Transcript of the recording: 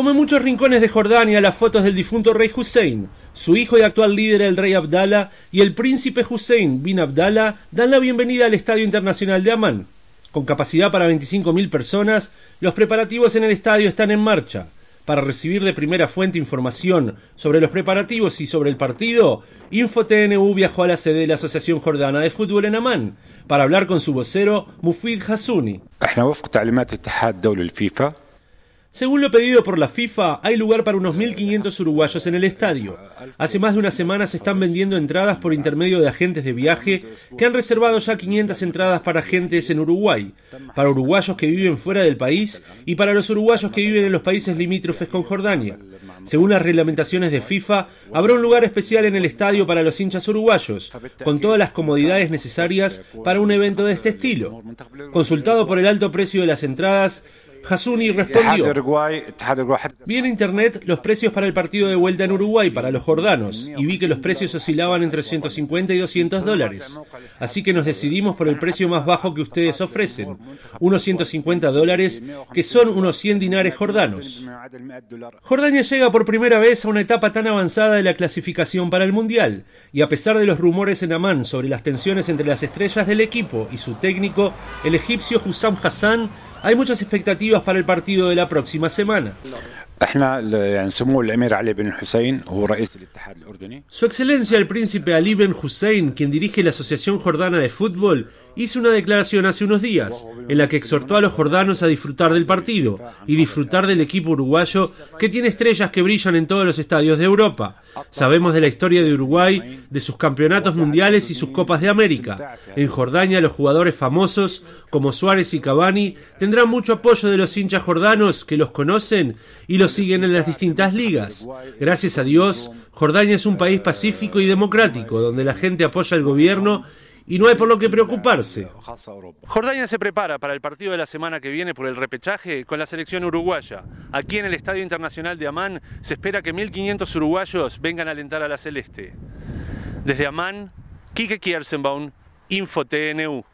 Como en muchos rincones de Jordania, las fotos del difunto rey Hussein, su hijo y actual líder el rey Abdallah y el príncipe Hussein bin Abdallah dan la bienvenida al Estadio Internacional de Amán. Con capacidad para 25.000 personas, los preparativos en el estadio están en marcha. Para recibir de primera fuente información sobre los preparativos y sobre el partido, InfoTNU viajó a la sede de la Asociación Jordana de Fútbol en Amán para hablar con su vocero Mufid Hassouni. Según lo pedido por la FIFA, hay lugar para unos 1.500 uruguayos en el estadio. Hace más de una semana se están vendiendo entradas por intermedio de agentes de viaje que han reservado ya 500 entradas para agentes en Uruguay, para uruguayos que viven fuera del país y para los uruguayos que viven en los países limítrofes con Jordania. Según las reglamentaciones de FIFA, habrá un lugar especial en el estadio para los hinchas uruguayos, con todas las comodidades necesarias para un evento de este estilo. Consultado por el alto precio de las entradas, Hasuni respondió, vi en internet los precios para el partido de vuelta en Uruguay para los jordanos y vi que los precios oscilaban entre 150 y 200 dólares. Así que nos decidimos por el precio más bajo que ustedes ofrecen, unos 150 dólares, que son unos 100 dinares jordanos. Jordania llega por primera vez a una etapa tan avanzada de la clasificación para el Mundial, y a pesar de los rumores en Amán sobre las tensiones entre las estrellas del equipo y su técnico, el egipcio Hussam Hassan hay muchas expectativas para el partido de la próxima semana. Su excelencia el príncipe Ali Ben Hussein, quien dirige la Asociación Jordana de Fútbol, hizo una declaración hace unos días en la que exhortó a los jordanos a disfrutar del partido y disfrutar del equipo uruguayo que tiene estrellas que brillan en todos los estadios de Europa. Sabemos de la historia de Uruguay, de sus campeonatos mundiales y sus copas de América. En Jordania los jugadores famosos como Suárez y Cavani tendrán mucho apoyo de los hinchas jordanos que los conocen y los siguen en las distintas ligas. Gracias a Dios, Jordania es un país pacífico y democrático donde la gente apoya al gobierno y no hay por lo que preocuparse. Jordania se prepara para el partido de la semana que viene por el repechaje con la selección uruguaya. Aquí en el Estadio Internacional de Amán se espera que 1.500 uruguayos vengan a alentar a la Celeste. Desde Amán, Kike Kiersenbaum, InfoTNU.